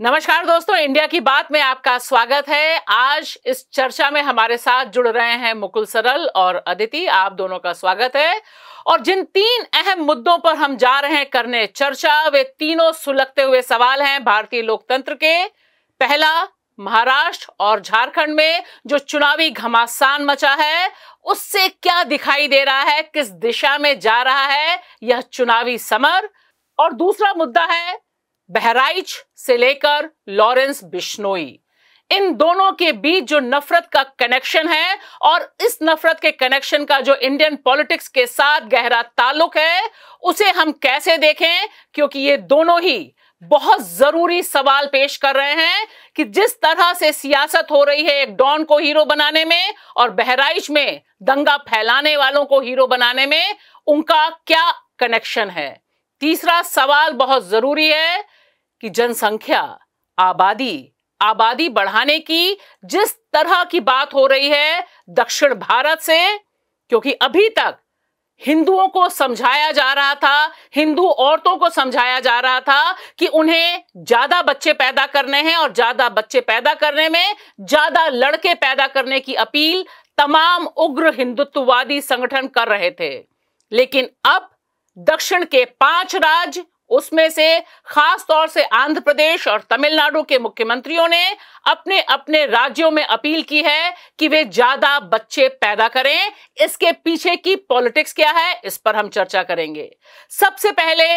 नमस्कार दोस्तों इंडिया की बात में आपका स्वागत है आज इस चर्चा में हमारे साथ जुड़ रहे हैं मुकुल सरल और अदिति आप दोनों का स्वागत है और जिन तीन अहम मुद्दों पर हम जा रहे हैं करने चर्चा वे तीनों सुलगते हुए सवाल हैं भारतीय लोकतंत्र के पहला महाराष्ट्र और झारखंड में जो चुनावी घमासान मचा है उससे क्या दिखाई दे रहा है किस दिशा में जा रहा है यह चुनावी समर और दूसरा मुद्दा है बहराइच से लेकर लॉरेंस बिश्नोई इन दोनों के बीच जो नफरत का कनेक्शन है और इस नफरत के कनेक्शन का जो इंडियन पॉलिटिक्स के साथ गहरा ताल्लुक है उसे हम कैसे देखें क्योंकि ये दोनों ही बहुत जरूरी सवाल पेश कर रहे हैं कि जिस तरह से सियासत हो रही है एक डॉन को हीरो बनाने में और बहराइच में दंगा फैलाने वालों को हीरो बनाने में उनका क्या कनेक्शन है तीसरा सवाल बहुत जरूरी है कि जनसंख्या आबादी आबादी बढ़ाने की जिस तरह की बात हो रही है दक्षिण भारत से क्योंकि अभी तक हिंदुओं को समझाया जा रहा था हिंदू औरतों को समझाया जा रहा था कि उन्हें ज्यादा बच्चे पैदा करने हैं और ज्यादा बच्चे पैदा करने में ज्यादा लड़के पैदा करने की अपील तमाम उग्र हिंदुत्ववादी संगठन कर रहे थे लेकिन अब दक्षिण के पांच राज्य उसमें से खास तौर से आंध्र प्रदेश और तमिलनाडु के मुख्यमंत्रियों ने अपने अपने राज्यों में अपील की है कि वे ज्यादा बच्चे पैदा करें इसके पीछे की पॉलिटिक्स क्या है इस पर हम चर्चा करेंगे सबसे पहले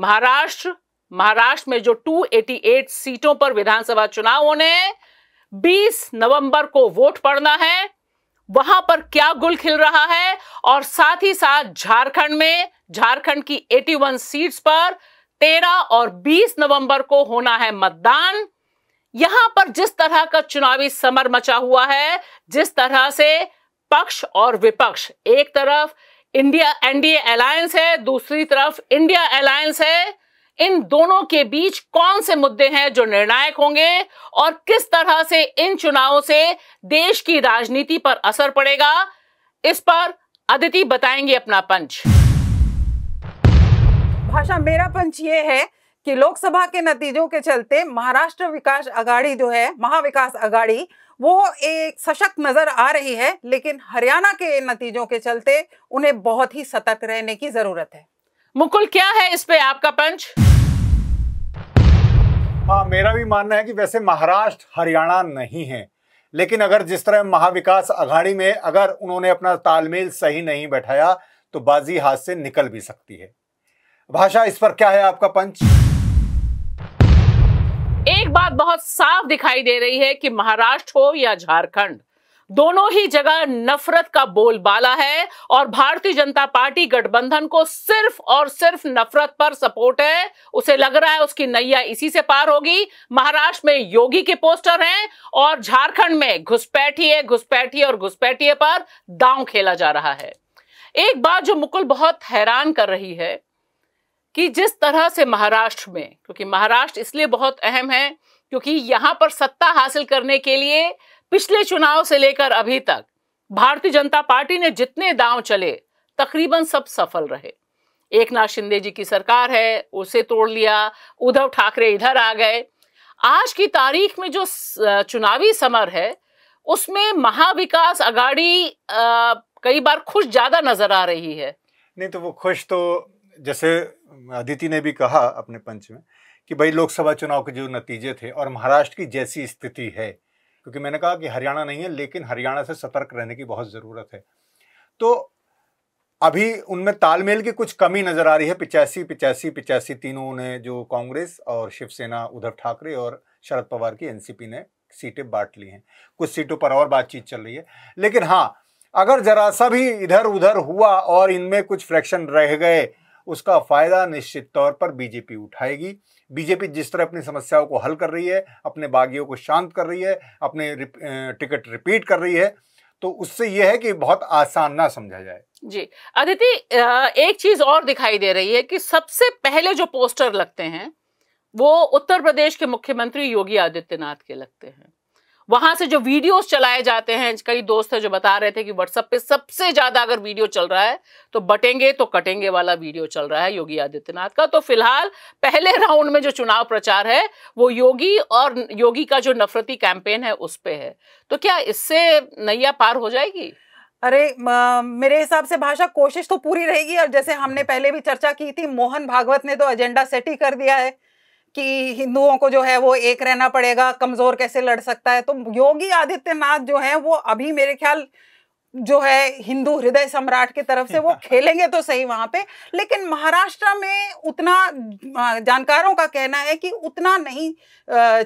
महाराष्ट्र महाराष्ट्र में जो 288 सीटों पर विधानसभा चुनाव होने 20 नवंबर को वोट पड़ना है वहां पर क्या गुल खिल रहा है और साथ ही साथ झारखंड में झारखंड की 81 सीट्स पर तेरह और बीस नवंबर को होना है मतदान यहां पर जिस तरह का चुनावी समर मचा हुआ है जिस तरह से पक्ष और विपक्ष एक तरफ इंडिया एनडीए अलायंस है दूसरी तरफ इंडिया अलायंस है इन दोनों के बीच कौन से मुद्दे हैं जो निर्णायक होंगे और किस तरह से इन चुनावों से देश की राजनीति पर असर पड़ेगा इस पर अदिति बताएंगे अपना पंच भाषा मेरा पंच ये है कि लोकसभा के नतीजों के चलते महाराष्ट्र विकास अगाड़ी जो है महाविकास अगाड़ी वो एक सशक्त नजर आ रही है लेकिन हरियाणा के नतीजों के चलते उन्हें बहुत ही सतर्क रहने की जरूरत है मुकुल क्या है इस पे आपका पंच हाँ मेरा भी मानना है कि वैसे महाराष्ट्र हरियाणा नहीं है लेकिन अगर जिस तरह महाविकास अघाड़ी में अगर उन्होंने अपना तालमेल सही नहीं बैठाया तो बाजी हाथ से निकल भी सकती है भाषा इस पर क्या है आपका पंच एक बात बहुत साफ दिखाई दे रही है कि महाराष्ट्र हो या झारखंड दोनों ही जगह नफरत का बोलबाला है और भारतीय जनता पार्टी गठबंधन को सिर्फ और सिर्फ नफरत पर सपोर्ट है उसे लग रहा है उसकी नैया इसी से पार होगी महाराष्ट्र में योगी के पोस्टर हैं और झारखंड में घुसपैठी है घुसपैठी और घुसपैठिए पर दांव खेला जा रहा है एक बात जो मुकुल बहुत हैरान कर रही है कि जिस तरह से महाराष्ट्र में क्योंकि महाराष्ट्र इसलिए बहुत अहम है क्योंकि यहां पर सत्ता हासिल करने के लिए पिछले चुनाव से लेकर अभी तक भारतीय जनता पार्टी ने जितने दांव चले तकरीबन सब सफल रहे एक नाथ शिंदे जी की सरकार है उसे तोड़ लिया उद्धव ठाकरे इधर आ गए आज की तारीख में जो चुनावी समर है उसमें महाविकास अगाड़ी कई बार खुश ज्यादा नजर आ रही है नहीं तो वो खुश तो जैसे अदिति ने भी कहा अपने पंच में कि भाई लोकसभा चुनाव के जो नतीजे थे और महाराष्ट्र की जैसी स्थिति है क्योंकि मैंने कहा कि हरियाणा नहीं है लेकिन हरियाणा से सतर्क रहने की बहुत ज़रूरत है तो अभी उनमें तालमेल की कुछ कमी नज़र आ रही है पिचासी पिचासी पिचासी तीनों ने जो कांग्रेस और शिवसेना उद्धव ठाकरे और शरद पवार की एनसीपी ने सीटें बांट ली हैं कुछ सीटों पर और बातचीत चल रही है लेकिन हाँ अगर जरा सा भी इधर उधर हुआ और इनमें कुछ फ्रैक्शन रह गए उसका फ़ायदा निश्चित तौर पर बीजेपी उठाएगी बीजेपी जिस तरह अपनी समस्याओं को हल कर रही है अपने बागियों को शांत कर रही है अपने रिप, टिकट रिपीट कर रही है तो उससे यह है कि बहुत आसान ना समझा जाए जी अदिति एक चीज और दिखाई दे रही है कि सबसे पहले जो पोस्टर लगते हैं वो उत्तर प्रदेश के मुख्यमंत्री योगी आदित्यनाथ के लगते हैं वहां से जो वीडियोस चलाए जाते हैं कई दोस्त हैं जो बता रहे थे कि व्हाट्सएप पे सबसे ज्यादा अगर वीडियो चल रहा है तो बटेंगे तो कटेंगे वाला वीडियो चल रहा है योगी आदित्यनाथ का तो फिलहाल पहले राउंड में जो चुनाव प्रचार है वो योगी और योगी का जो नफरती कैंपेन है उस पर है तो क्या इससे नैया पार हो जाएगी अरे मेरे हिसाब से भाषा कोशिश तो पूरी रहेगी और जैसे हमने पहले भी चर्चा की थी मोहन भागवत ने तो एजेंडा सेट ही कर दिया है कि हिंदुओं को जो है वो एक रहना पड़ेगा कमजोर कैसे लड़ सकता है तो योगी आदित्यनाथ जो है वो अभी मेरे ख्याल जो है हिंदू हृदय सम्राट की तरफ से वो खेलेंगे तो सही वहां पे लेकिन महाराष्ट्र में उतना जानकारों का कहना है कि उतना नहीं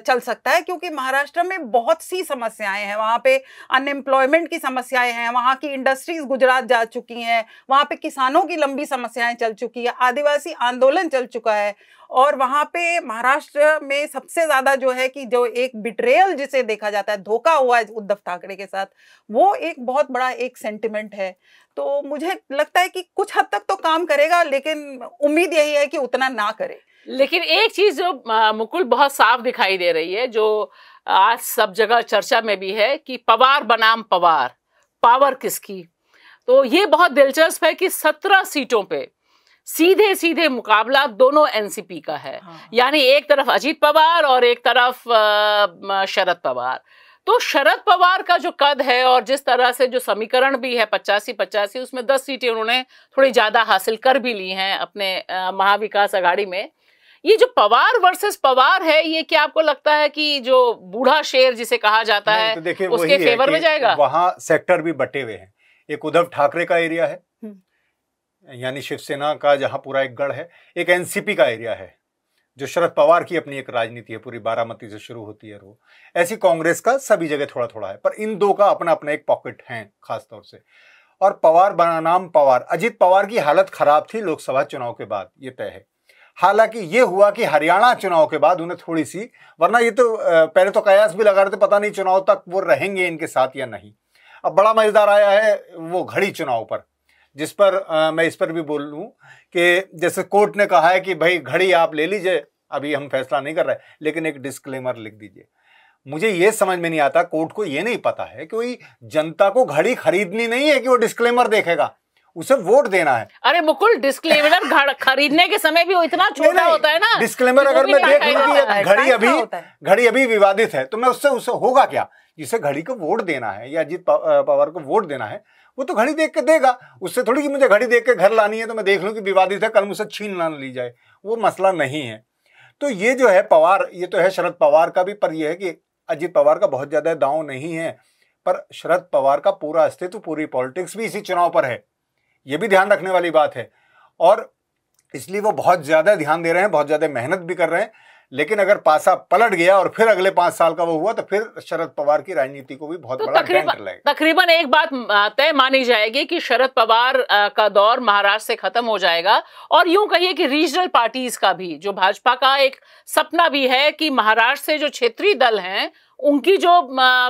चल सकता है क्योंकि महाराष्ट्र में बहुत सी समस्याएं हैं वहां पे अनएम्प्लॉयमेंट की समस्याएं हैं वहां की इंडस्ट्रीज गुजरात जा चुकी हैं वहां पे किसानों की लंबी समस्याएं चल चुकी है आदिवासी आंदोलन चल चुका है और वहाँ पे महाराष्ट्र में सबसे ज़्यादा जो है कि जो एक बिट्रेयल जिसे देखा जाता है धोखा हुआ है उद्धव ठाकरे के साथ वो एक बहुत बड़ा एक सेंटिमेंट है तो मुझे लगता है कि कुछ हद तक तो काम करेगा लेकिन उम्मीद यही है कि उतना ना करे लेकिन एक चीज़ जो मुकुल बहुत साफ दिखाई दे रही है जो आज सब जगह चर्चा में भी है कि पवार बनाम पवार पावर किसकी तो ये बहुत दिलचस्प है कि सत्रह सीटों पे सीधे सीधे मुकाबला दोनों एनसीपी का है हाँ। यानी एक तरफ अजीत पवार और एक तरफ शरद पवार तो शरद पवार का जो कद है और जिस तरह से जो समीकरण भी है पचासी पचासी उसमें दस सीटें उन्होंने थोड़ी ज़्यादा हासिल कर भी ली हैं अपने महाविकास अघाड़ी में ये जो पवार वर्सेस पवार है ये क्या आपको लगता है कि जो बूढ़ा शेर जिसे कहा जाता है तो उसके फेवर में जाएगा वहां सेक्टर भी बटे हुए हैं एक उद्धव ठाकरे का एरिया है यानी शिवसेना का जहां पूरा एक गढ़ है एक एनसीपी का एरिया है जो शरद पवार की अपनी एक राजनीति है पूरी बारामती से शुरू होती है वो ऐसी कांग्रेस का सभी जगह थोड़ा थोड़ा है पर इन दो का अपना अपना एक पॉकेट है खासतौर से और पवार बनाम पवार अजीत पवार की हालत खराब थी लोकसभा चुनाव के बाद ये तय है हालांकि ये हुआ कि हरियाणा चुनाव के बाद उन्हें थोड़ी सी वरना ये तो पहले तो कयास भी लगा रहे थे पता नहीं चुनाव तक वो रहेंगे इनके साथ या नहीं अब बड़ा मजेदार आया है वो घड़ी चुनाव पर जिस पर आ, मैं इस पर भी बोल लूँ कि जैसे कोर्ट ने कहा है कि भाई घड़ी आप ले लीजिए अभी हम फैसला नहीं कर रहे लेकिन एक डिस्क्लेमर लिख दीजिए मुझे ये समझ में नहीं आता कोर्ट को ये नहीं पता है कि वही जनता को घड़ी खरीदनी नहीं है कि वो डिस्क्लेमर देखेगा उसे वोट देना है अरे मुकुल डिस्क्लेमर खरीदने के समय भी वो इतना छोटा होता है ना डिस्क्लेमर अगर मैं देख लूँ घड़ी अभी घड़ी अभी विवादित है तो मैं उससे उससे होगा क्या जिसे घड़ी को वोट देना है या अजीत पवार को वोट देना है वो तो घड़ी देख के देगा उससे थोड़ी कि मुझे घड़ी देख के घर लानी है तो मैं देख लूँ कि विवादित है कल मुझसे छीन ना ली जाए वो मसला नहीं है तो ये जो है पवार ये तो है शरद पवार का भी पर यह है कि अजीत पवार का बहुत ज़्यादा दाव नहीं है पर शरद पवार का पूरा अस्तित्व पूरी पॉलिटिक्स भी इसी चुनाव पर है ये भी ध्यान रखने वाली बात है और इसलिए वो बहुत ज़्यादा ध्यान दे रहे हैं बहुत ज़्यादा मेहनत भी कर रहे हैं लेकिन अगर पासा पलट गया और फिर अगले पांच साल का वो हुआ तो फिर शरद पवार की राजनीति को भी बहुत तो बड़ा तकरीबन तकरीबन एक बात तय मानी जाएगी कि शरद पवार का दौर महाराष्ट्र से खत्म हो जाएगा और यूं कहिए कि रीजनल पार्टीज का भी जो भाजपा का एक सपना भी है कि महाराष्ट्र से जो क्षेत्रीय दल हैं उनकी जो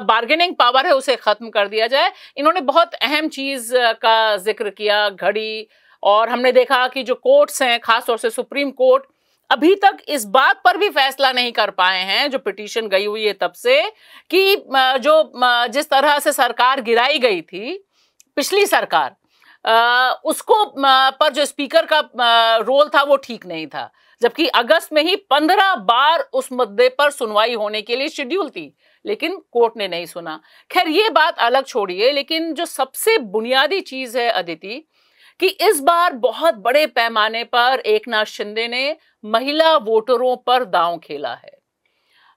बार्गेनिंग पावर है उसे खत्म कर दिया जाए इन्होंने बहुत अहम चीज का जिक्र किया घड़ी और हमने देखा कि जो कोर्ट्स हैं खासतौर से सुप्रीम कोर्ट अभी तक इस बात पर भी फैसला नहीं कर पाए हैं जो पिटीशन गई हुई है तब से कि जो जिस तरह से सरकार गिराई गई थी पिछली सरकार उसको पर जो स्पीकर का रोल था वो ठीक नहीं था जबकि अगस्त में ही पंद्रह बार उस मुद्दे पर सुनवाई होने के लिए शेड्यूल थी लेकिन कोर्ट ने नहीं सुना खैर ये बात अलग छोड़िए लेकिन जो सबसे बुनियादी चीज़ है अदिति कि इस बार बहुत बड़े पैमाने पर एकनाथ शिंदे ने महिला वोटरों पर दांव खेला है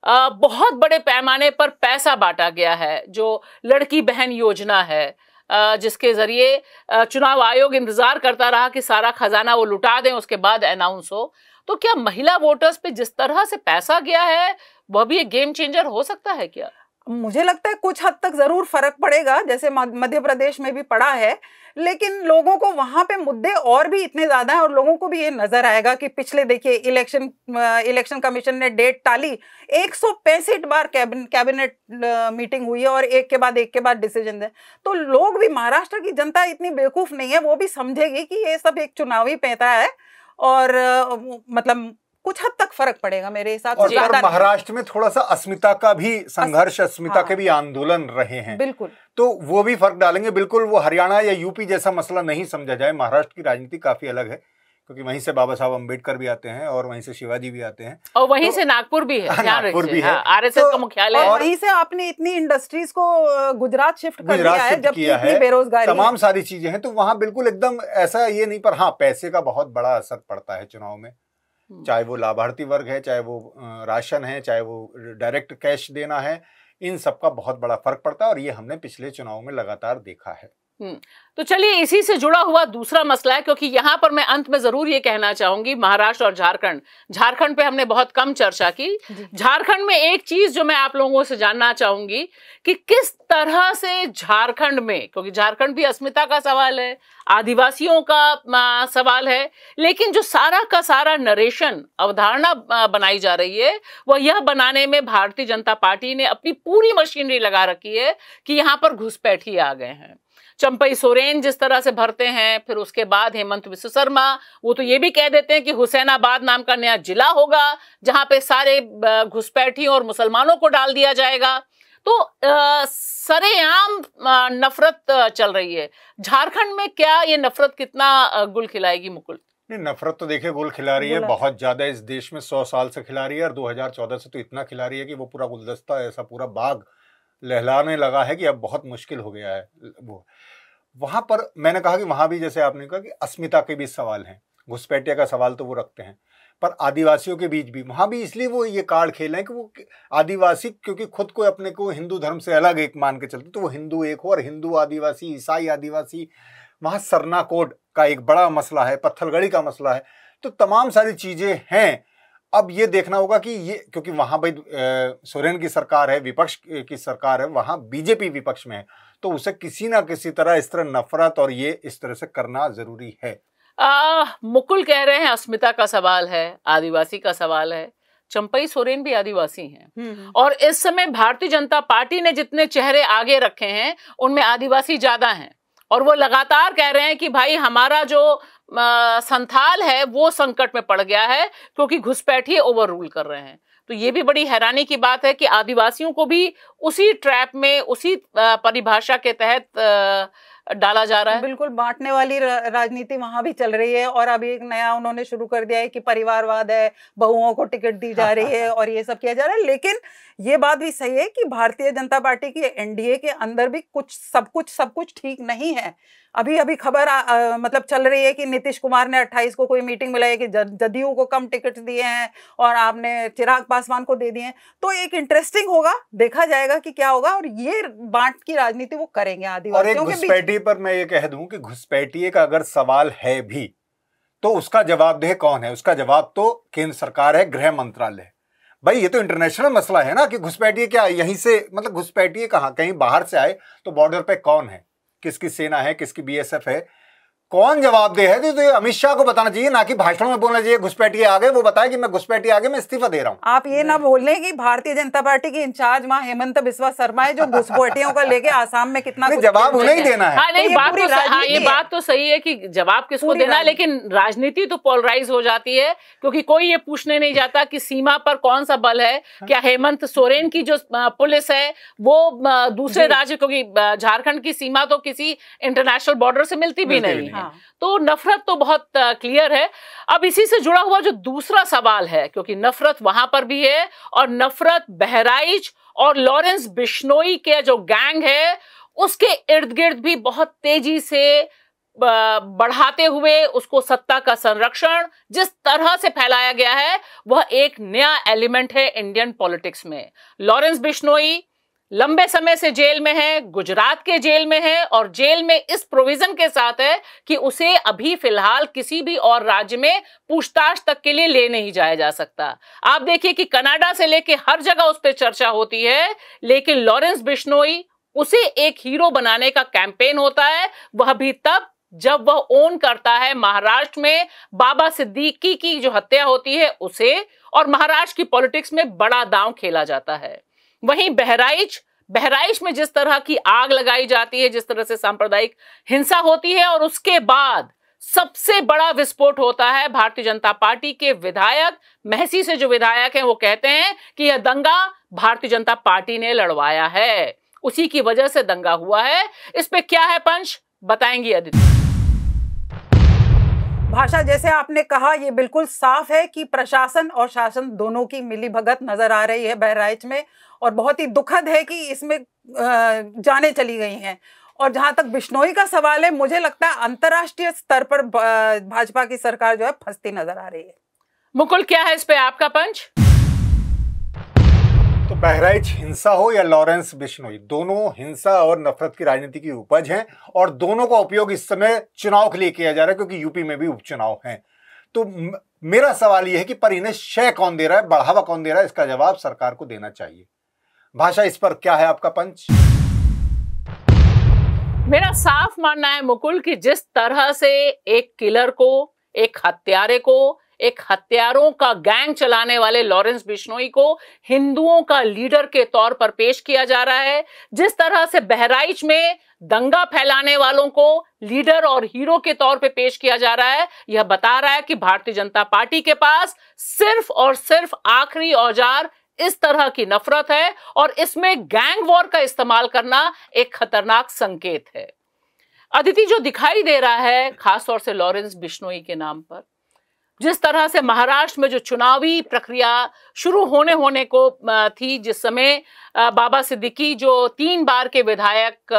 आ, बहुत बड़े पैमाने पर पैसा बांटा गया है जो लड़की बहन योजना है जिसके जरिए चुनाव आयोग इंतजार करता रहा कि सारा खजाना वो लुटा दें उसके बाद अनाउंस हो तो क्या महिला वोटर्स पे जिस तरह से पैसा गया है वह भी एक गेम चेंजर हो सकता है क्या मुझे लगता है कुछ हद तक जरूर फर्क पड़ेगा जैसे मध्य प्रदेश में भी पड़ा है लेकिन लोगों को वहां पे मुद्दे और भी इतने ज़्यादा हैं और लोगों को भी ये नज़र आएगा कि पिछले देखिए इलेक्शन इलेक्शन कमीशन ने डेट टाली एक बार कैबिनेट मीटिंग हुई है और एक के बाद एक के बाद डिसीजन दे तो लोग भी महाराष्ट्र की जनता इतनी बेवकूफ़ नहीं है वो भी समझेगी कि ये सब एक चुनावी पैता है और मतलब कुछ हद तक फर्क पड़ेगा मेरे हिसाब से और महाराष्ट्र में थोड़ा सा अस्मिता का भी संघर्ष अस्मिता हाँ, के भी आंदोलन रहे हैं बिल्कुल तो वो भी फर्क डालेंगे बिल्कुल वो हरियाणा या यूपी जैसा मसला नहीं समझा जाए महाराष्ट्र की राजनीति काफी अलग है क्योंकि वहीं से बाबा साहब अम्बेडकर भी आते हैं और वहीं से शिवाजी भी आते हैं और वहीं तो, से नागपुर भी है हाँ, नागपुर भी है हाँ, एस एस तो का मुख्यालय और वहीं से आपने इतनी इंडस्ट्रीज को गुजरात शिफ्ट कर दिया है किया इतनी बेरोजगारी तमाम सारी चीजें हैं तो वहाँ बिल्कुल एकदम ऐसा ये नहीं पर हाँ पैसे का बहुत बड़ा असर पड़ता है चुनाव में हम्म। चाहे वो लाभार्थी वर्ग है चाहे वो राशन है चाहे वो डायरेक्ट कैश देना है इन सब का बहुत बड़ा फर्क पड़ता है और ये हमने पिछले चुनाव में लगातार देखा है हम्म, तो चलिए इसी से जुड़ा हुआ दूसरा मसला है क्योंकि यहाँ पर मैं अंत में जरूर ये कहना चाहूंगी महाराष्ट्र और झारखंड झारखंड पे हमने बहुत कम चर्चा की झारखंड में एक चीज जो मैं आप लोगों से जानना चाहूंगी कि किस तरह से झारखंड में क्योंकि झारखंड भी अस्मिता का सवाल है आदिवासियों का सवाल है लेकिन जो सारा का सारा नरेशन अवधारणा बनाई जा रही है वह यह बनाने में भारतीय जनता पार्टी ने अपनी पूरी मशीनरी लगा रखी है कि यहाँ पर घुसपैठी आ गए हैं चंपई सोरेन जिस तरह से भरते हैं फिर उसके बाद हेमंत विश्व शर्मा वो तो ये भी कह देते हैं कि हुसैनाबाद नाम का नया जिला होगा जहां पे सारे घुसपैठियों और मुसलमानों को डाल दिया जाएगा तो सरेआम नफरत चल रही है झारखंड में क्या ये नफरत कितना गुल खिलाएगी मुकुल नहीं नफरत तो देखिए गुल खिला रही है बहुत ज्यादा इस देश में सौ साल से खिला रही है और 2014 से तो इतना खिला रही है कि वो पूरा गुलदस्ता ऐसा पूरा बाग लहलाने लगा है कि अब बहुत मुश्किल हो गया है वो वहाँ पर मैंने कहा कि वहाँ भी जैसे आपने कहा कि अस्मिता के भी सवाल हैं घुसपैठिया का सवाल तो वो रखते हैं पर आदिवासियों के बीच भी वहाँ भी इसलिए वो ये कार्ड खेल रहे हैं कि वो आदिवासी क्योंकि खुद को अपने को हिंदू धर्म से अलग एक मान के चलते तो वो हिंदू एक हो और हिंदू आदिवासी ईसाई आदिवासी वहाँ सरना कोड का एक बड़ा मसला है पत्थलगढ़ी का मसला है तो तमाम सारी चीज़ें हैं अब ये देखना होगा कि ये क्योंकि वहाँ भाई सोरेन की सरकार है विपक्ष की सरकार है वहाँ बीजेपी विपक्ष में है तो उसे किसी ना किसी तरह इस तरह नफरत और ये इस तरह से करना जरूरी है आ, मुकुल कह रहे हैं अस्मिता का सवाल है आदिवासी का सवाल है चंपई सोरेन भी आदिवासी हैं हम्म। और इस समय भारतीय जनता पार्टी ने जितने चेहरे आगे रखे हैं उनमें आदिवासी ज्यादा हैं और वो लगातार कह रहे हैं कि भाई हमारा जो संथाल है वो संकट में पड़ गया है क्योंकि घुसपैठिए ओवर रूल कर रहे हैं तो ये भी बड़ी हैरानी की बात है कि आदिवासियों को भी उसी ट्रैप में उसी परिभाषा के तहत डाला जा रहा है बिल्कुल बांटने वाली राजनीति वहां भी चल रही है और अभी एक नया उन्होंने शुरू कर दिया है कि परिवारवाद है बहुओं को टिकट दी जा रही है और ये सब किया जा रहा है लेकिन ये बात भी सही है कि भारतीय जनता पार्टी की एनडीए के अंदर भी कुछ सब कुछ सब कुछ ठीक नहीं है अभी अभी खबर मतलब चल रही है कि नीतीश कुमार ने 28 को कोई मीटिंग मिलाई है कि जदयू को कम टिकट दिए हैं और आपने चिराग पासवान को दे दिए हैं तो एक इंटरेस्टिंग होगा देखा जाएगा जाएगा कि क्या होगा और ये बांट की राजनीति वो करेंगे आदिवासियों और घुसपैठी पर मैं ये कह दूं कि घुसपैठिए का अगर सवाल है भी तो उसका जवाबदेह कौन है उसका जवाब तो केंद्र सरकार है गृह मंत्रालय भाई ये तो इंटरनेशनल मसला है ना कि घुसपैठिए क्या यहीं से मतलब घुसपैठिए कहाँ कहीं बाहर से आए तो बॉर्डर पे कौन है किसकी सेना है किसकी बीएसएफ है कौन जवाब दे है तो, तो ये अमित शाह को बताना चाहिए ना कि भाषणों में बोलना चाहिए घुसपैठी आगे वो बताए कि मैं घुसपैठी आगे मैं इस्तीफा दे रहा हूँ आप ये ना रहे की भारतीय जनता पार्टी की इंचार्ज माँ हेमंत बिस्वा शर्मा है जो घुसपैठियों का लेके आसाम में कितना जवाब उन्हें ही देना है हाँ, तो ये तो हाँ, बात तो सही है की जवाब किसको देना है लेकिन राजनीति तो पोलराइज हो जाती है क्योंकि कोई ये पूछने नहीं जाता की सीमा पर कौन सा बल है हाँ। क्या हेमंत सोरेन की जो पुलिस है वो दूसरे राज्य क्योंकि झारखंड की सीमा तो किसी इंटरनेशनल बॉर्डर से मिलती भी नहीं हाँ. तो नफरत तो बहुत क्लियर है अब इसी से जुड़ा हुआ जो दूसरा सवाल है क्योंकि नफरत वहां पर भी है और नफरत बहराइच और लॉरेंस बिश्नोई के जो गैंग है उसके इर्द गिर्द भी बहुत तेजी से बढ़ाते हुए उसको सत्ता का संरक्षण जिस तरह से फैलाया गया है वह एक नया एलिमेंट है इंडियन पॉलिटिक्स में लॉरेंस बिश्नोई लंबे समय से जेल में है गुजरात के जेल में है और जेल में इस प्रोविजन के साथ है कि उसे अभी फिलहाल किसी भी और राज्य में पूछताछ तक के लिए ले नहीं जाया जा सकता आप देखिए कि कनाडा से लेके हर जगह उस पर चर्चा होती है लेकिन लॉरेंस बिश्नोई उसे एक हीरो बनाने का कैंपेन होता है वह भी तब जब वह ओन करता है महाराष्ट्र में बाबा सिद्दीकी की जो हत्या होती है उसे और महाराष्ट्र की पॉलिटिक्स में बड़ा दांव खेला जाता है वहीं बहराइच बहराइच में जिस तरह की आग लगाई जाती है जिस तरह से सांप्रदायिक हिंसा होती है और उसके बाद सबसे बड़ा विस्फोट होता है भारतीय जनता पार्टी के विधायक महसी से जो विधायक हैं वो कहते हैं कि यह दंगा भारतीय जनता पार्टी ने लड़वाया है उसी की वजह से दंगा हुआ है इस पे क्या है पंच बताएंगी अदिति भाषा जैसे आपने कहा ये बिल्कुल साफ है कि प्रशासन और शासन दोनों की मिली भगत नजर आ रही है बहराइच में और बहुत ही दुखद है कि इसमें जाने चली गई हैं और जहां तक बिश्नोई का सवाल है मुझे लगता है अंतर्राष्ट्रीय स्तर पर भाजपा की सरकार जो है फंसती नजर आ रही है मुकुल क्या है इस पे आपका पंच बहराइच हिंसा हो या लॉरेंस बिश्नोई दोनों हिंसा और नफरत की राजनीति की उपज हैं और दोनों का उपयोग इस समय चुनाव के लिए किया जा रहा है क्योंकि यूपी में भी उपचुनाव हैं तो मेरा सवाल यह है कि पर इन्हें शय कौन दे रहा है बढ़ावा कौन दे रहा है इसका जवाब सरकार को देना चाहिए भाषा इस पर क्या है आपका पंच मेरा साफ मानना है मुकुल कि जिस तरह से एक किलर को एक हत्यारे को एक हत्यारों का गैंग चलाने वाले लॉरेंस बिश्नोई को हिंदुओं का लीडर के तौर पर पेश किया जा रहा है जिस तरह से बहराइच में दंगा फैलाने वालों को लीडर और हीरो के तौर पे पेश किया जा रहा है यह बता रहा है कि भारतीय जनता पार्टी के पास सिर्फ और सिर्फ आखिरी औजार इस तरह की नफरत है और इसमें गैंग वॉर का इस्तेमाल करना एक खतरनाक संकेत है अदिति जो दिखाई दे रहा है खासतौर से लॉरेंस बिश्नोई के नाम पर जिस तरह से महाराष्ट्र में जो चुनावी प्रक्रिया शुरू होने होने को थी जिस समय बाबा सिद्दीकी जो तीन बार के विधायक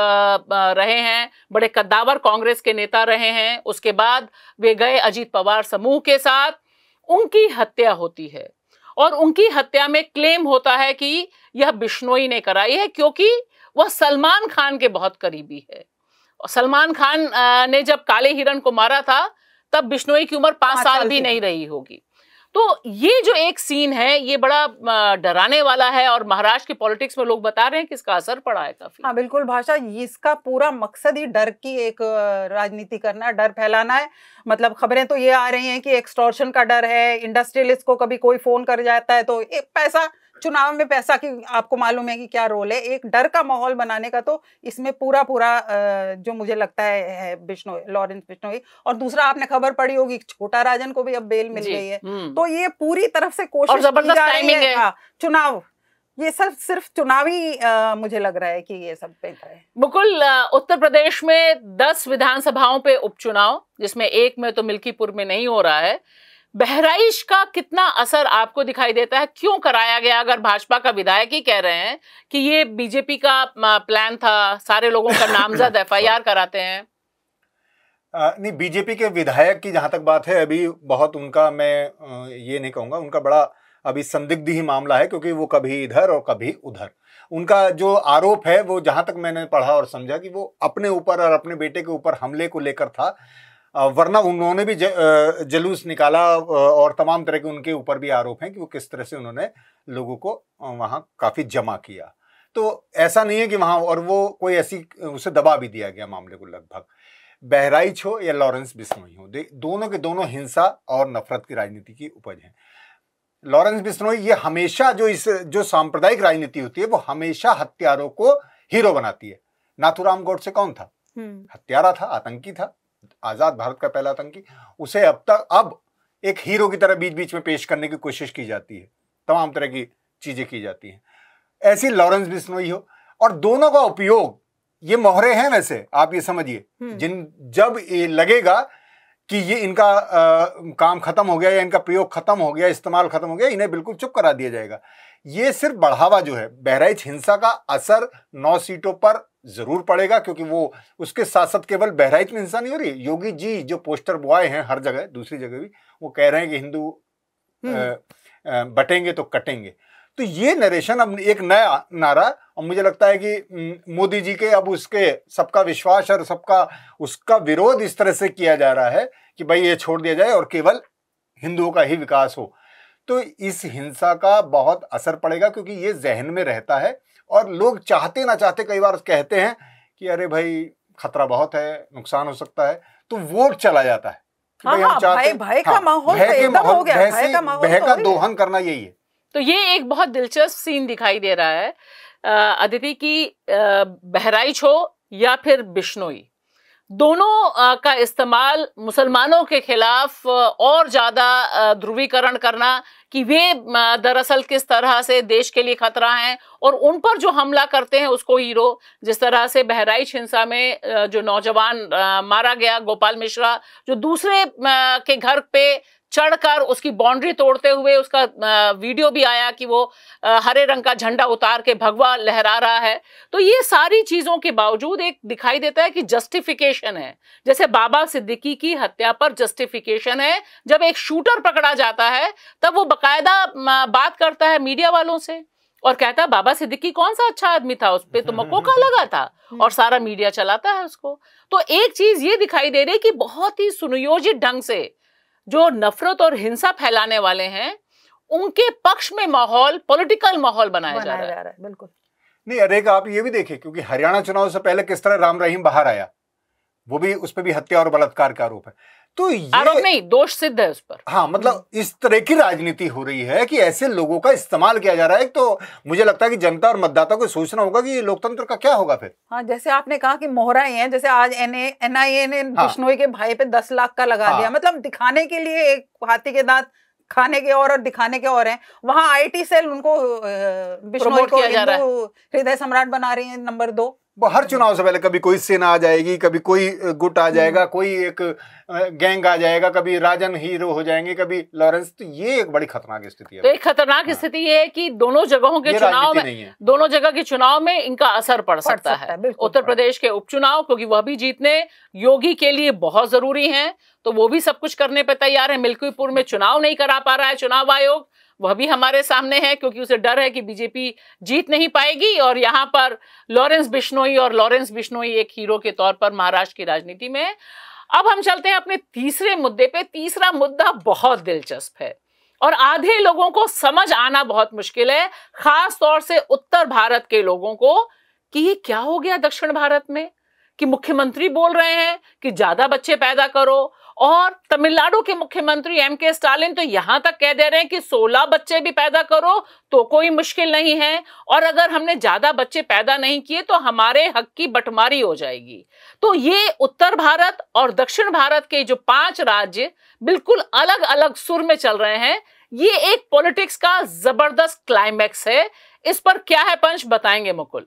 रहे हैं बड़े कद्दावर कांग्रेस के नेता रहे हैं उसके बाद वे गए अजीत पवार समूह के साथ उनकी हत्या होती है और उनकी हत्या में क्लेम होता है कि यह बिश्नोई ने कराई है क्योंकि वह सलमान खान के बहुत करीबी है सलमान खान ने जब काले हिरण को मारा था तब बिश्नोई की उम्र पांच साल भी नहीं रही होगी तो ये जो एक सीन है ये बड़ा डराने वाला है और महाराष्ट्र के पॉलिटिक्स में लोग बता रहे हैं कि इसका असर पड़ा है काफी हाँ बिल्कुल भाषा इसका पूरा मकसद ही डर की एक राजनीति करना है डर फैलाना है मतलब खबरें तो ये आ रही हैं कि एक्सटॉर्शन का डर है इंडस्ट्रियलिस्ट को कभी कोई फोन कर जाता है तो एक पैसा चुनाव में पैसा की आपको मालूम है कि क्या रोल है एक डर का माहौल बनाने का तो इसमें पूरा पूरा जो मुझे लगता है बिश्नो, लॉरेंस बिश्नोई और दूसरा आपने खबर पड़ी होगी छोटा राजन को भी अब बेल मिल गई है हम्म। तो ये पूरी तरफ से कोशिश की जा रही है, है। हाँ, चुनाव ये सब सिर्फ चुनावी आ, मुझे लग रहा है कि ये सब बेहतर है उत्तर प्रदेश में दस विधानसभाओं पे उपचुनाव जिसमें एक में तो मिल्कीपुर में नहीं हो रहा है बहराइश का कितना असर आपको दिखाई देता है क्यों कराया गया अगर भाजपा का विधायक ही कह रहे हैं कि ये बीजेपी का प्लान था सारे लोगों का नामजद एफ कराते हैं नहीं बीजेपी के विधायक की जहां तक बात है अभी बहुत उनका मैं ये नहीं कहूंगा उनका बड़ा अभी संदिग्ध ही मामला है क्योंकि वो कभी इधर और कभी उधर उनका जो आरोप है वो जहां तक मैंने पढ़ा और समझा कि वो अपने ऊपर और अपने बेटे के ऊपर हमले को लेकर था वरना उन्होंने भी जलूस निकाला और तमाम तरह के उनके ऊपर भी आरोप हैं कि वो किस तरह से उन्होंने लोगों को वहाँ काफ़ी जमा किया तो ऐसा नहीं है कि वहाँ और वो कोई ऐसी उसे दबा भी दिया गया मामले को लगभग बहराइच हो या लॉरेंस बिश्नोई हो दोनों के दोनों हिंसा और नफरत की राजनीति की उपज हैं लॉरेंस बिश्नोई ये हमेशा जो इस जो सांप्रदायिक राजनीति होती है वो हमेशा हत्यारों को हीरो बनाती है नाथुराम गौड़ से कौन था हम्म। हत्यारा था आतंकी था आज़ाद भारत का पहला आतंकी उसे अब तक अब एक हीरो की तरह बीच बीच में पेश करने की कोशिश की जाती है तमाम तरह की चीज़ें की जाती हैं ऐसी लॉरेंस बिस्नोई हो और दोनों का उपयोग ये मोहरे हैं वैसे आप ये समझिए हम्म। जिन जब ये लगेगा कि ये इनका आ, काम खत्म हो गया या इनका प्रयोग खत्म हो गया इस्तेमाल खत्म हो गया इन्हें बिल्कुल चुप करा दिया जाएगा ये सिर्फ बढ़ावा जो है बहराइच हिंसा का असर नौ सीटों पर जरूर पड़ेगा क्योंकि वो उसके साथ साथ केवल बहराइच में हिंसा नहीं हो रही योगी जी जो पोस्टर बॉय हैं हर जगह दूसरी जगह भी वो कह रहे हैं कि हिंदू हम्म। बटेंगे तो कटेंगे तो ये नरेशन अब एक नया नारा और मुझे लगता है कि मोदी जी के अब उसके सबका विश्वास और सबका उसका विरोध इस तरह से किया जा रहा है कि भाई ये छोड़ दिया जाए और केवल हिंदुओं का ही विकास हो तो इस हिंसा का बहुत असर पड़ेगा क्योंकि ये जहन में रहता है और लोग चाहते ना चाहते कई बार कहते हैं कि अरे भाई खतरा बहुत है नुकसान हो सकता है तो वोट चला जाता हाँ, हाँ, हाँ, तो तो है दोहन करना यही है तो ये एक बहुत दिलचस्प सीन दिखाई दे रहा है अदिति की बहराइच हो या फिर बिश्नोई दोनों का इस्तेमाल मुसलमानों के खिलाफ और ज़्यादा ध्रुवीकरण करना कि वे दरअसल किस तरह से देश के लिए खतरा हैं और उन पर जो हमला करते हैं उसको हीरो जिस तरह से बहराइच हिंसा में जो नौजवान मारा गया गोपाल मिश्रा जो दूसरे के घर पे चढ़कर उसकी बाउंड्री तोड़ते हुए उसका वीडियो भी आया कि वो हरे रंग का झंडा उतार के भगवा लहरा रहा है तो ये सारी चीज़ों के बावजूद एक दिखाई देता है कि जस्टिफिकेशन है जैसे बाबा सिद्दीकी की हत्या पर जस्टिफिकेशन है जब एक शूटर पकड़ा जाता है तब वो बाकायदा बात करता है मीडिया वालों से और कहता है बाबा सिद्दीकी कौन सा अच्छा आदमी था उस पर तो मकोका लगा था और सारा मीडिया चलाता है उसको तो एक चीज ये दिखाई दे रही है कि बहुत ही सुनियोजित ढंग से जो नफरत और हिंसा फैलाने वाले हैं उनके पक्ष में माहौल पॉलिटिकल माहौल बनाया, जा, रहा है बिल्कुल नहीं अरेगा आप ये भी देखिए क्योंकि हरियाणा चुनाव से पहले किस तरह राम रहीम बाहर आया वो भी उस पर भी हत्या और बलात्कार का आरोप है तो आरोप नहीं दोष सिद्ध है उस पर हाँ मतलब इस तरह की राजनीति हो रही है कि ऐसे लोगों का इस्तेमाल किया जा रहा है तो मुझे लगता है कि जनता और मतदाता को सोचना होगा कि ये लोकतंत्र का क्या होगा फिर हाँ जैसे आपने कहा कि मोहरा ही है जैसे आज एन एनआईए ने हाँ। बिश्नोई के भाई पे दस लाख का लगा हाँ। दिया मतलब दिखाने के लिए एक हाथी के दांत खाने के और और दिखाने के और हैं वहाँ आईटी सेल उनको बिश्नोई को हृदय सम्राट बना रही है नंबर दो हर चुनाव से पहले कभी कोई सेना आ जाएगी कभी कोई गुट आ जाएगा हम्म। कोई एक गैंग आ जाएगा कभी राजन हीरो हो जाएंगे कभी लॉरेंस तो ये एक बड़ी खतरनाक स्थिति है तो एक खतरनाक हाँ। स्थिति ये है कि दोनों जगहों के चुनाव में दोनों जगह के चुनाव में इनका असर पड़ सकता है उत्तर प्रदेश के उपचुनाव क्योंकि वह भी जीतने योगी के लिए बहुत जरूरी है तो वो भी सब कुछ करने पर तैयार है मिल्कीपुर में चुनाव नहीं करा पा रहा है चुनाव आयोग वह भी हमारे सामने है क्योंकि उसे डर है कि बीजेपी जीत नहीं पाएगी और यहाँ पर लॉरेंस बिश्नोई और लॉरेंस बिश्नोई एक हीरो के तौर पर महाराष्ट्र की राजनीति में अब हम चलते हैं अपने तीसरे मुद्दे पे तीसरा मुद्दा बहुत दिलचस्प है और आधे लोगों को समझ आना बहुत मुश्किल है खास तौर से उत्तर भारत के लोगों को कि ये क्या हो गया दक्षिण भारत में कि मुख्यमंत्री बोल रहे हैं कि ज्यादा बच्चे पैदा करो और तमिलनाडु के मुख्यमंत्री एम के स्टालिन तो यहां तक कह दे रहे हैं कि 16 बच्चे भी पैदा करो तो कोई मुश्किल नहीं है और अगर हमने ज्यादा बच्चे पैदा नहीं किए तो हमारे हक की बटमारी हो जाएगी तो ये उत्तर भारत और दक्षिण भारत के जो पांच राज्य बिल्कुल अलग अलग सुर में चल रहे हैं ये एक पॉलिटिक्स का जबरदस्त क्लाइमैक्स है इस पर क्या है पंच बताएंगे मुकुल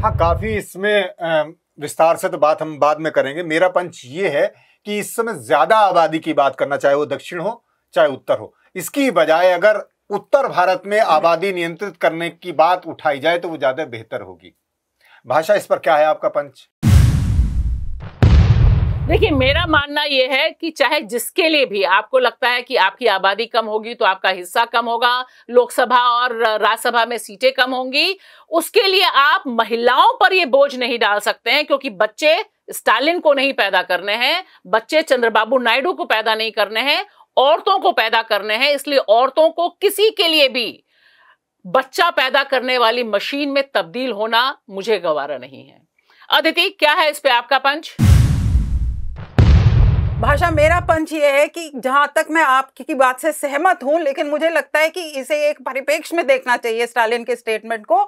हाँ काफी इसमें विस्तार से तो बात हम बाद में करेंगे मेरा पंच ये है कि इस समय ज्यादा आबादी की बात करना चाहे वो दक्षिण हो चाहे उत्तर हो इसकी बजाय अगर उत्तर भारत में आबादी नियंत्रित करने की बात उठाई जाए तो वो ज्यादा बेहतर होगी भाषा इस पर क्या है आपका पंच देखिए मेरा मानना यह है कि चाहे जिसके लिए भी आपको लगता है कि आपकी आबादी कम होगी तो आपका हिस्सा कम होगा लोकसभा और राज्यसभा में सीटें कम होंगी उसके लिए आप महिलाओं पर यह बोझ नहीं डाल सकते हैं क्योंकि बच्चे स्टालिन को नहीं पैदा करने हैं बच्चे चंद्रबाबू नायडू को पैदा नहीं करने हैं औरतों को पैदा करने हैं इसलिए औरतों को किसी के लिए भी बच्चा पैदा करने वाली मशीन में तब्दील होना मुझे गवारा नहीं है अदिति क्या है इस पे आपका पंच भाषा मेरा पंच ये है कि जहाँ तक मैं आपकी बात से सहमत हूँ लेकिन मुझे लगता है कि इसे एक परिप्रेक्ष्य में देखना चाहिए स्टालिन के स्टेटमेंट को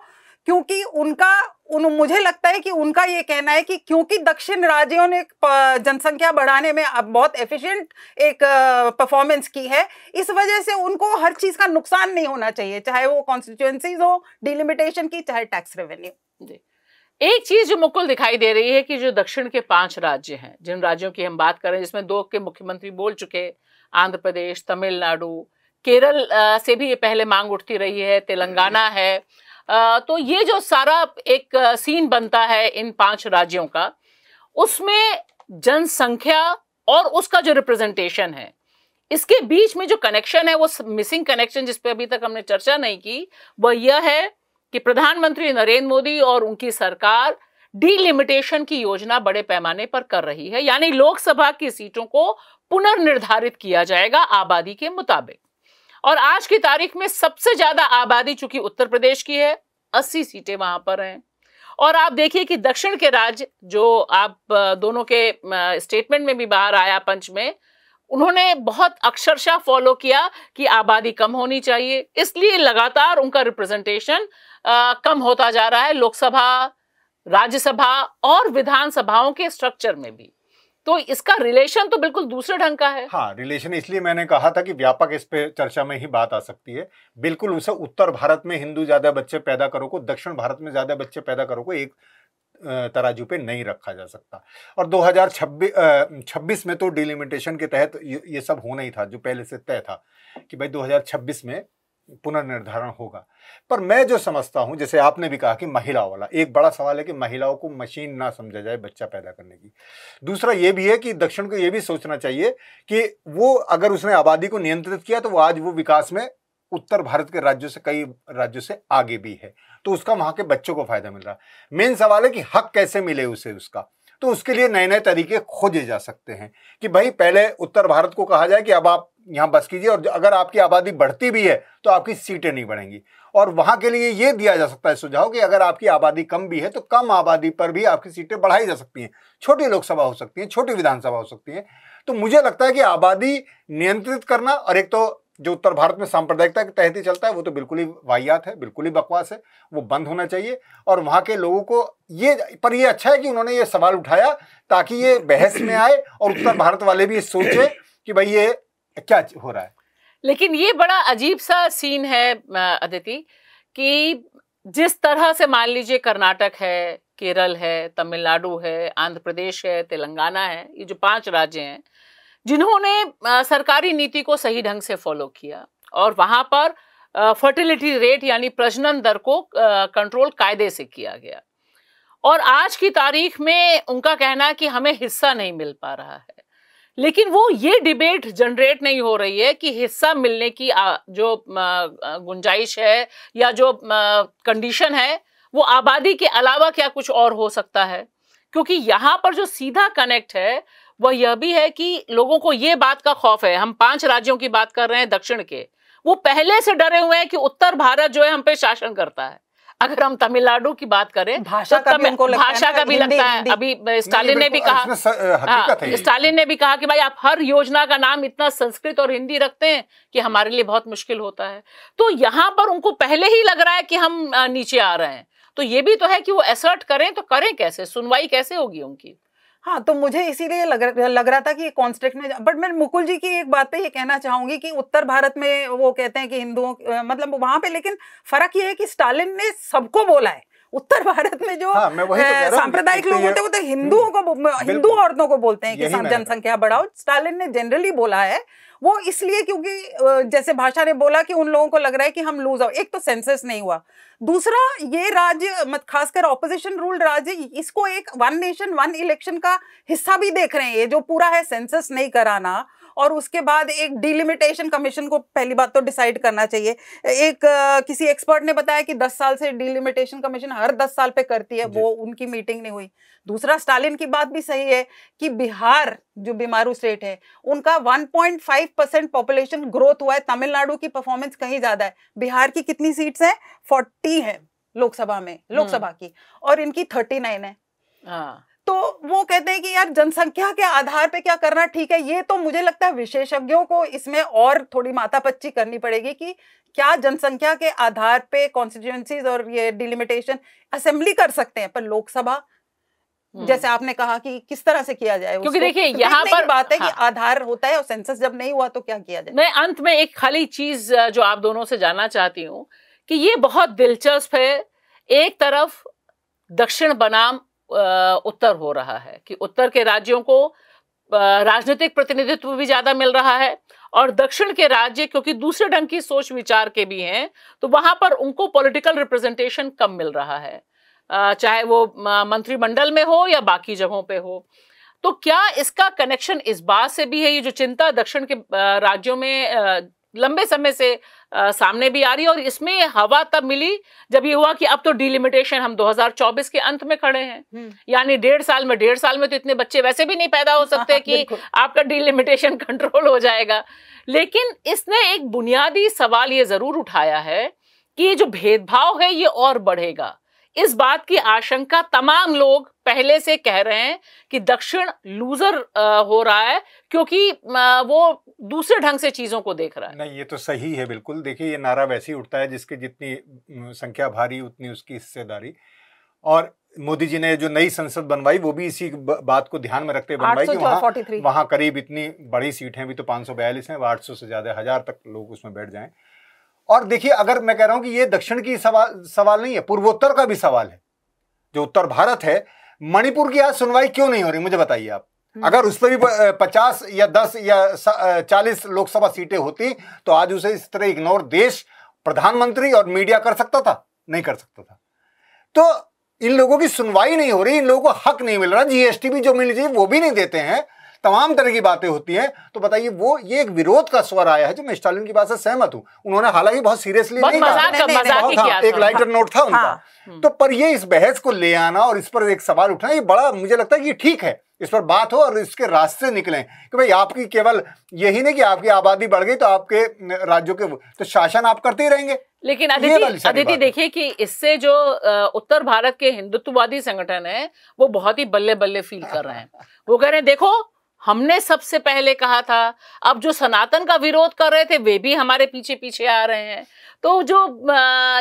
क्योंकि उनका उन मुझे लगता है कि उनका ये कहना है कि क्योंकि दक्षिण राज्यों ने जनसंख्या बढ़ाने में अब बहुत एफिशिएंट एक परफॉर्मेंस की है इस वजह से उनको हर चीज़ का नुकसान नहीं होना चाहिए चाहे वो कॉन्स्टिट्यूएंसीज हो डिलिमिटेशन की चाहे टैक्स रेवेन्यू जी एक चीज जो मुकुल दिखाई दे रही है कि जो दक्षिण के पांच राज्य हैं जिन राज्यों की हम बात करें जिसमें दो के मुख्यमंत्री बोल चुके आंध्र प्रदेश तमिलनाडु केरल से भी ये पहले मांग उठती रही है तेलंगाना है तो ये जो सारा एक सीन बनता है इन पांच राज्यों का उसमें जनसंख्या और उसका जो रिप्रेजेंटेशन है इसके बीच में जो कनेक्शन है वो मिसिंग कनेक्शन जिसपे अभी तक हमने चर्चा नहीं की वह यह है कि प्रधानमंत्री नरेंद्र मोदी और उनकी सरकार डीलिमिटेशन की योजना बड़े पैमाने पर कर रही है यानी लोकसभा की सीटों को पुनर्निर्धारित किया जाएगा आबादी के मुताबिक और आज की तारीख में सबसे ज्यादा आबादी चूंकि उत्तर प्रदेश की है अस्सी सीटें वहां पर हैं और आप देखिए कि दक्षिण के राज्य जो आप दोनों के स्टेटमेंट में भी बाहर आया पंच में उन्होंने बहुत अक्षरशा फॉलो किया कि आबादी कम होनी चाहिए इसलिए लगातार उनका रिप्रेजेंटेशन कम होता जा रहा है लोकसभा राज्यसभा और विधानसभाओं के स्ट्रक्चर में भी तो इसका रिलेशन तो बिल्कुल दूसरे ढंग का है हाँ रिलेशन इसलिए मैंने कहा था कि व्यापक इस पे चर्चा में ही बात आ सकती है बिल्कुल उसे उत्तर भारत में हिंदू ज्यादा बच्चे पैदा करो को दक्षिण भारत में ज्यादा बच्चे पैदा करो को एक तराजू पे नहीं रखा जा सकता और 2026 छब्बीस में तो डिलिमिटेशन के तहत ये सब होना ही था जो पहले से तय था कि भाई 2026 में पुनर्निर्धारण होगा पर मैं जो समझता हूं जैसे आपने भी कहा कि महिलाओं वाला एक बड़ा सवाल है कि महिलाओं को मशीन ना समझा जाए बच्चा पैदा करने की दूसरा ये भी है कि दक्षिण को ये भी सोचना चाहिए कि वो अगर उसने आबादी को नियंत्रित किया तो वो आज वो विकास में उत्तर भारत के राज्यों से कई राज्यों से आगे भी है तो उसका वहां के बच्चों को फायदा मिल रहा है मेन सवाल है कि हक कैसे मिले उसे उसका तो उसके लिए नए नए तरीके खोजे जा सकते हैं कि भाई पहले उत्तर भारत को कहा जाए कि अब आप यहाँ बस कीजिए और अगर आपकी आबादी बढ़ती भी है तो आपकी सीटें नहीं बढ़ेंगी और वहां के लिए ये दिया जा सकता है सुझाव कि अगर आपकी आबादी कम भी है तो कम आबादी पर भी आपकी सीटें बढ़ाई जा सकती हैं छोटी लोकसभा हो सकती है छोटी विधानसभा हो सकती है तो मुझे लगता है कि आबादी नियंत्रित करना और एक तो जो उत्तर भारत में सांप्रदायिकता के तहत ही चलता है वो तो बिल्कुल ही वाहियात है बिल्कुल ही बकवास है वो बंद होना चाहिए और वहाँ के लोगों को ये पर ये अच्छा है कि उन्होंने ये सवाल उठाया ताकि ये बहस में आए और उत्तर भारत वाले भी सोचे कि भाई ये क्या हो रहा है लेकिन ये बड़ा अजीब सा सीन है अदिति कि जिस तरह से मान लीजिए कर्नाटक है केरल है तमिलनाडु है आंध्र प्रदेश है तेलंगाना है ये जो पांच राज्य हैं जिन्होंने सरकारी नीति को सही ढंग से फॉलो किया और वहां पर फर्टिलिटी रेट यानी प्रजनन दर को कंट्रोल कायदे से किया गया और आज की तारीख में उनका कहना है कि हमें हिस्सा नहीं मिल पा रहा है लेकिन वो ये डिबेट जनरेट नहीं हो रही है कि हिस्सा मिलने की जो गुंजाइश है या जो कंडीशन है वो आबादी के अलावा क्या कुछ और हो सकता है क्योंकि यहाँ पर जो सीधा कनेक्ट है वह यह भी है कि लोगों को ये बात का खौफ है हम पांच राज्यों की बात कर रहे हैं दक्षिण के वो पहले से डरे हुए हैं कि उत्तर भारत जो है हम पे शासन करता है अगर हम तमिलनाडु की बात करें भाषा तो का भी भाषा का भी लगता है अभी स्टालिन ने भी कहा हाँ, स्टालिन ने भी कहा कि भाई आप हर योजना का नाम इतना संस्कृत और हिंदी रखते हैं कि हमारे लिए बहुत मुश्किल होता है तो यहाँ पर उनको पहले ही लग रहा है कि हम नीचे आ रहे हैं तो ये भी तो है कि वो असर्ट करें तो करें कैसे सुनवाई कैसे होगी उनकी हाँ तो मुझे इसीलिए लग लग रहा था कि कॉन्स्टेक्ट में बट मैं मुकुल जी की एक बात पे ये कहना चाहूंगी कि उत्तर भारत में वो कहते हैं कि हिंदुओं मतलब वहां पे लेकिन फर्क ये है कि स्टालिन ने सबको बोला है उत्तर भारत में जो हाँ, तो सांप्रदायिक तो लोग होते हैं वो तो हिंदुओं हम्म, को हिंदू औरतों को बोलते हैं कि जनसंख्या बढ़ाओ स्टालिन ने जनरली बोला है वो इसलिए क्योंकि जैसे भाषा ने बोला कि उन लोगों को लग रहा है कि हम लूज आओ एक तो सेंसस नहीं हुआ दूसरा ये राज्य मत खासकर ऑपोजिशन रूल राज्य इसको एक वन नेशन वन इलेक्शन का हिस्सा भी देख रहे हैं ये जो पूरा है सेंसस नहीं कराना और उसके बाद एक डिलिमिटेशन कमीशन को पहली बात तो डिसाइड करना चाहिए एक आ, किसी एक्सपर्ट ने बताया कि दस साल से डिलिमिटेशन कमीशन हर दस साल पे करती है वो उनकी मीटिंग नहीं हुई दूसरा स्टालिन की बात भी सही है कि बिहार जो बीमारू स्टेट है उनका 1.5 परसेंट पॉपुलेशन ग्रोथ हुआ है तमिलनाडु की परफॉर्मेंस कहीं ज्यादा है बिहार की कितनी सीट्स हैं 40 है लोकसभा में लोकसभा हम्म। की और इनकी 39 है हाँ। तो वो कहते हैं कि यार जनसंख्या के आधार पे क्या करना ठीक है ये तो मुझे लगता है विशेषज्ञों को इसमें और थोड़ी पच्ची करनी पड़ेगी कि क्या जनसंख्या के आधार पे कॉन्स्टिट्यूंसीज और ये डिलिमिटेशन असेंबली कर सकते हैं पर लोकसभा हम्म। जैसे आपने कहा कि किस तरह से किया जाए क्योंकि देखिए तो यहाँ पर बात है हाँ। कि आधार होता है और सेंसस जब नहीं हुआ तो क्या किया जाए मैं अंत में एक खाली चीज जो आप दोनों से जानना चाहती हूँ कि ये बहुत दिलचस्प है एक तरफ दक्षिण बनाम उत्तर हो रहा है कि उत्तर के राज्यों को राजनीतिक प्रतिनिधित्व भी ज़्यादा मिल रहा है और दक्षिण के राज्य क्योंकि दूसरे ढंग की सोच विचार के भी हैं तो वहां पर उनको पॉलिटिकल रिप्रेजेंटेशन कम मिल रहा है चाहे वो मंत्रिमंडल में हो या बाकी जगहों पे हो तो क्या इसका कनेक्शन इस बात से भी है ये जो चिंता दक्षिण के राज्यों में लंबे समय से आ, सामने भी आ रही है और इसमें हवा तब मिली जब ये हुआ कि अब तो डिलिमिटेशन हम 2024 के अंत में खड़े हैं हम्म। यानी डेढ़ साल में डेढ़ साल में तो इतने बच्चे वैसे भी नहीं पैदा हो हाँ, सकते कि आपका डिलिमिटेशन कंट्रोल हो जाएगा लेकिन इसने एक बुनियादी सवाल ये जरूर उठाया है कि ये जो भेदभाव है ये और बढ़ेगा इस बात की आशंका तमाम लोग पहले से कह रहे हैं कि दक्षिण लूजर हो रहा है क्योंकि वो दूसरे ढंग से चीजों को देख रहा है नहीं ये तो सही है बिल्कुल देखिए ये नारा वैसे ही उठता है जिसके जितनी संख्या भारी उतनी उसकी हिस्सेदारी और मोदी जी ने जो नई संसद बनवाई वो भी इसी बात को ध्यान में रखते बनवाई कि वहाँ वहाँ करीब इतनी बड़ी सीट है भी तो पाँच सौ बयालीस हैं आठ सौ से ज़्यादा हज़ार तक लोग उसमें बैठ जाएं और देखिए अगर मैं कह रहा हूँ कि ये दक्षिण की सवाल सवाल नहीं है पूर्वोत्तर का भी सवाल है जो उत्तर भारत है मणिपुर की आज सुनवाई क्यों नहीं हो रही मुझे बताइए आप हम्म। अगर उस पर भी पचास या दस या चालीस लोकसभा सीटें होती तो आज उसे इस तरह इग्नोर देश प्रधानमंत्री और मीडिया कर सकता था नहीं कर सकता था तो इन लोगों की सुनवाई नहीं हो रही इन लोगों को हक नहीं मिल रहा जीएसटी भी जो मिल चाहिए वो भी नहीं देते हैं तमाम तरह की बातें होती हैं तो बताइए वो ये एक विरोध का स्वर आया है जो मैं स्टालिन की बात से सहमत हूं उन्होंने हालांकि बहुत सीरियसली नहीं कहा हाँ, एक लाइटर नोट था उनका हाँ। तो पर ये इस बहस को ले आना और इस पर एक सवाल उठाना ये बड़ा मुझे लगता है कि ठीक है इस पर बात हो और इसके रास्ते निकलें कि भाई आपकी केवल यही नहीं कि आपकी आबादी बढ़ गई तो आपके राज्यों के तो शासन आप करते ही रहेंगे लेकिन अदिति अदिति देखिए कि इससे जो उत्तर भारत के हिंदुत्ववादी संगठन है वो बहुत ही बल्ले बल्ले फील कर रहे हैं वो कह रहे हैं देखो हमने सबसे पहले कहा था अब जो सनातन का विरोध कर रहे थे वे भी हमारे पीछे पीछे आ रहे हैं तो जो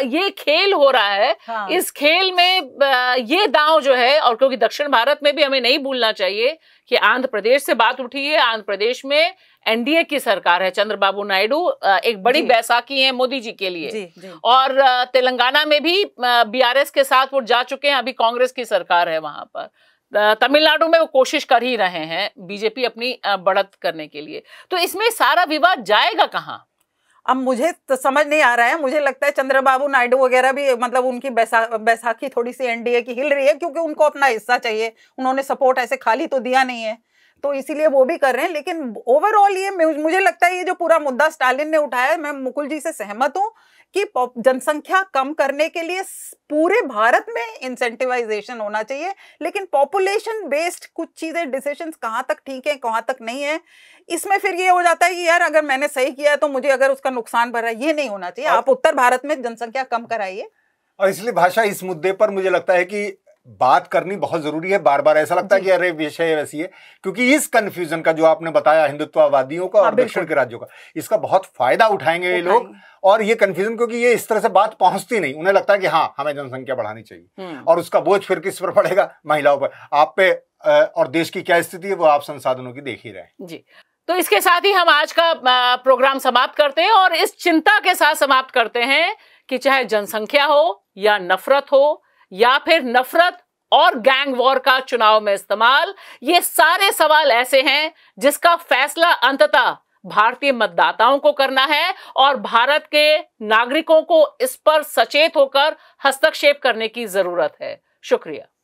ये खेल हो रहा है हाँ। इस खेल में ये दांव जो है और क्योंकि दक्षिण भारत में भी हमें नहीं भूलना चाहिए कि आंध्र प्रदेश से बात उठी है आंध्र प्रदेश में एनडीए की सरकार है चंद्रबाबू नायडू एक बड़ी बैसाखी है मोदी जी के लिए जी, जी। और तेलंगाना में भी बीआरएस के साथ वो जा चुके हैं अभी कांग्रेस की सरकार है वहां पर तमिलनाडु में वो कोशिश कर ही रहे हैं बीजेपी अपनी बढ़त करने के लिए तो इसमें सारा विवाद जाएगा कहाँ अब मुझे तो समझ नहीं आ रहा है मुझे लगता है चंद्रबाबू नायडू वगैरह भी मतलब उनकी बैसा बैसाखी थोड़ी सी एनडीए की हिल रही है क्योंकि उनको अपना हिस्सा चाहिए उन्होंने सपोर्ट ऐसे खाली तो दिया नहीं है तो इसीलिए वो भी कर रहे हैं लेकिन ओवरऑल ये मुझे लगता है ये जो पूरा मुद्दा स्टालिन ने उठाया मैं मुकुल जी से सहमत हूँ कि जनसंख्या कम करने के लिए पूरे भारत में इंसेंटिवाइजेशन होना चाहिए लेकिन पॉपुलेशन बेस्ड कुछ चीज़ें डिसीजंस कहाँ तक ठीक है कहाँ तक नहीं है इसमें फिर ये हो जाता है कि यार अगर मैंने सही किया है तो मुझे अगर उसका नुकसान भर रहा है ये नहीं होना चाहिए आप उत्तर भारत में जनसंख्या कम कराइए और इसलिए भाषा इस मुद्दे पर मुझे लगता है कि बात करनी बहुत ज़रूरी है बार बार ऐसा लगता है कि अरे विषय वैसी है क्योंकि इस कंफ्यूजन का जो आपने बताया हिंदुत्ववादियों का हाँ, और दक्षिण के राज्यों का इसका बहुत फ़ायदा उठाएंगे ये लोग और ये कंफ्यूजन क्योंकि ये इस तरह से बात पहुंचती नहीं उन्हें लगता है कि हाँ हमें जनसंख्या बढ़ानी चाहिए हम्म। और उसका बोझ फिर किस पर पड़ेगा महिलाओं पर आप पे और देश की क्या स्थिति है वो आप संसाधनों की देख ही रहे जी तो इसके साथ ही हम आज का प्रोग्राम समाप्त करते हैं और इस चिंता के साथ समाप्त करते हैं कि चाहे जनसंख्या हो या नफरत हो या फिर नफरत और गैंग वॉर का चुनाव में इस्तेमाल ये सारे सवाल ऐसे हैं जिसका फैसला अंततः भारतीय मतदाताओं को करना है और भारत के नागरिकों को इस पर सचेत होकर हस्तक्षेप करने की जरूरत है शुक्रिया